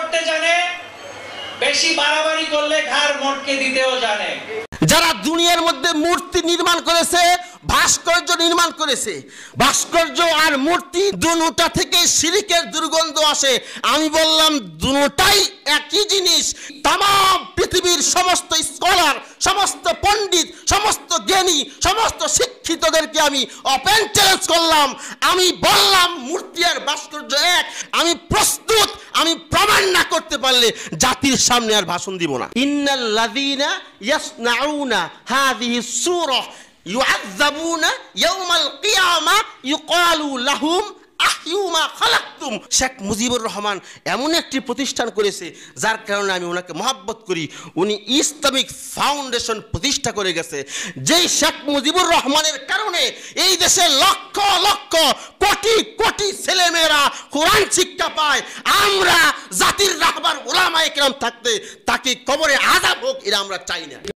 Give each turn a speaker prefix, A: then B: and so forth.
A: করতে জানে বেশি বাড়াবাড়ি করলে ঘাড় মটকে দিতেও জানে
B: যারা দুনিয়ার মধ্যে মূর্তি নির্মাণ করেছে ভাস্কর্য নির্মাণ করেছে ভাস্কর্য আর মূর্তি দুটা থেকে সিরিকের দুর্গন্ধ আসে আমি বললাম দুটাই একই জিনিস তাম পৃথিবীর সমস্ত স্কলার সমস্ত পণ্ডিত সমস্ত জ্ঞানী সমস্ত শিক্ষিতদেরকে আমি অপেন চ্যালেঞ্জ করলাম আমি বললাম মূর্তি আর ভাস্কর্য এক আমি প্রশ্ন প্রমাণ না করতে পারলে জাতির সামনে আর ভাষণ দিব না ইয়াসনাউনা হাযিহি সূরা ইউআযাবুনা ইয়াউমাল কিয়ামা ইউকালু লাহুম শেখ মুজিবুর রহমান এমন একটি প্রতিষ্ঠান করেছে যার কারণে আমি ওনাকে মহাব্বত করি উনি ইসলামিক ফাউন্ডেশন প্রতিষ্ঠা করে গেছে যেই শেখ মুজিবুর রহমানের কারণে এই দেশে লক্ষ লক্ষ কোটি কোটি ছেলেমেয়েরা কোরআন শিক্ষা পায় আমরা সাহাবায় থাকতে তাকে কবরে আজাব হোক এরা আমরা চাই না